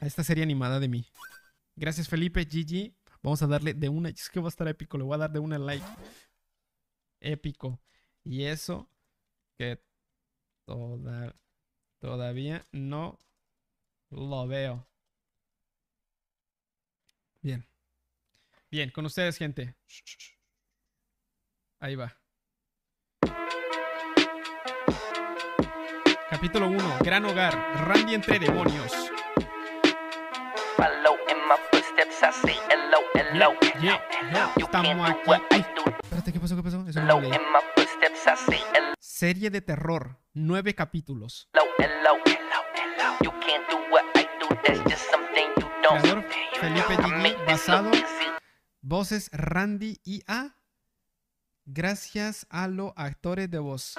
a esta serie animada de mí. Gracias, Felipe, GG. Vamos a darle de una. Es que va a estar épico. Le voy a dar de una like. Épico. Y eso que todavía no lo veo. Bien. Bien, con ustedes, gente. Ahí va. Capítulo 1. Gran hogar. Randy entre demonios. aquí. ¿qué pasó? Serie de terror, nueve capítulos. Felipe basado. Voces Randy y A. Gracias a los actores de voz.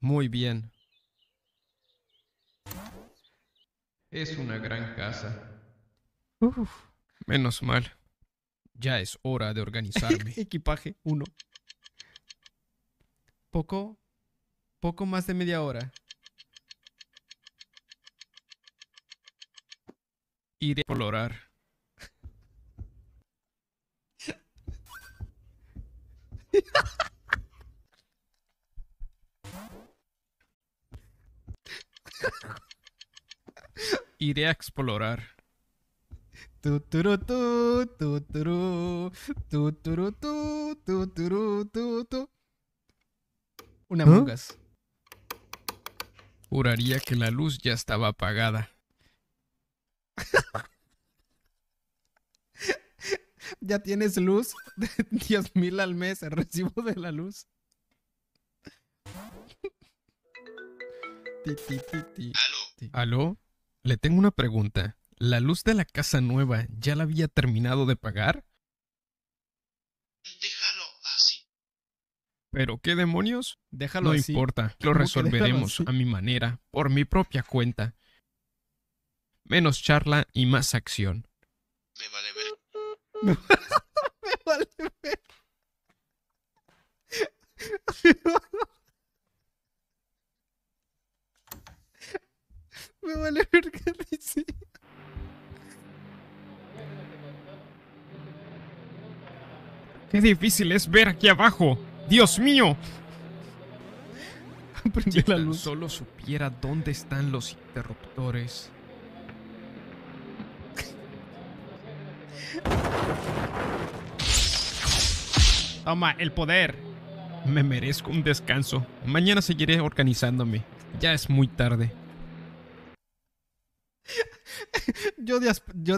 Muy bien. Es una gran casa. Menos mal. Ya es hora de organizarme. Equipaje 1. Poco, poco más de media hora. Iré a colorar. iré a explorar. Una mugas. Juraría que la luz ya estaba apagada. ya tienes luz. diez mil al mes el recibo de la luz. ¿Aló? ¿Aló? Le tengo una pregunta. ¿La luz de la casa nueva ya la había terminado de pagar? Déjalo así. ¿Pero qué demonios? Déjalo así. No importa, lo resolveremos a mi manera, por mi propia cuenta. Menos charla y más acción. Me vale ver. Me vale qué dice. Qué difícil es ver aquí abajo. Dios mío. si la luz. solo supiera dónde están los interruptores. Toma, el poder. Me merezco un descanso. Mañana seguiré organizándome. Ya es muy tarde. Yo,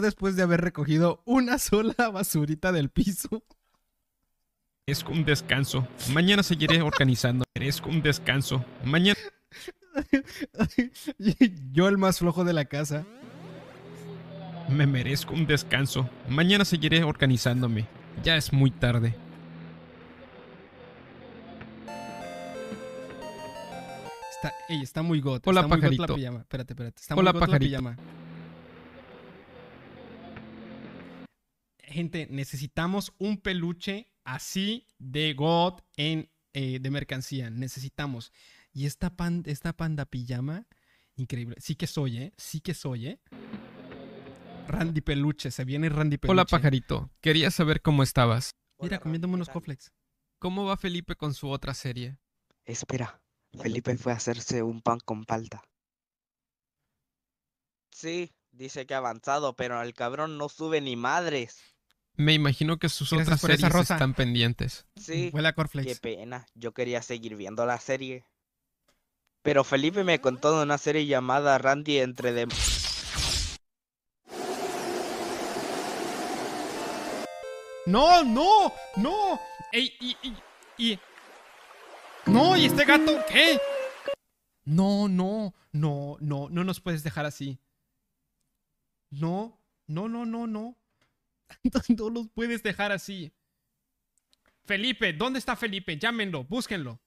después de haber recogido una sola basurita del piso. Es un descanso. Mañana seguiré organizando. merezco un descanso. Mañana. Yo el más flojo de la casa. Me merezco un descanso. Mañana seguiré organizándome. Ya es muy tarde. Está, está muy got. Hola, pajarito. pijama. Espérate, espérate. Está Hola, muy pajarito. Gente, necesitamos un peluche así de God en, eh, de mercancía. Necesitamos. Y esta, esta panda pijama, increíble. Sí que soy, ¿eh? Sí que soy, ¿eh? Randy Peluche, se viene Randy Peluche. Hola, pajarito. Quería saber cómo estabas. Mira, comiéndome unos coflex. ¿Cómo va Felipe con su otra serie? Espera, Felipe fue a hacerse un pan con palta. Sí, dice que ha avanzado, pero el cabrón no sube ni madres. Me imagino que sus otras series están pendientes. Sí. Qué pena. Yo quería seguir viendo la serie. Pero Felipe me contó de una serie llamada Randy entre de... No, no, no. Ey, y, y, y no, ¿y este gato qué? No, no, no, no, no nos puedes dejar así. No, no, no, no, no. No nos puedes dejar así. Felipe, ¿dónde está Felipe? Llámenlo, búsquenlo.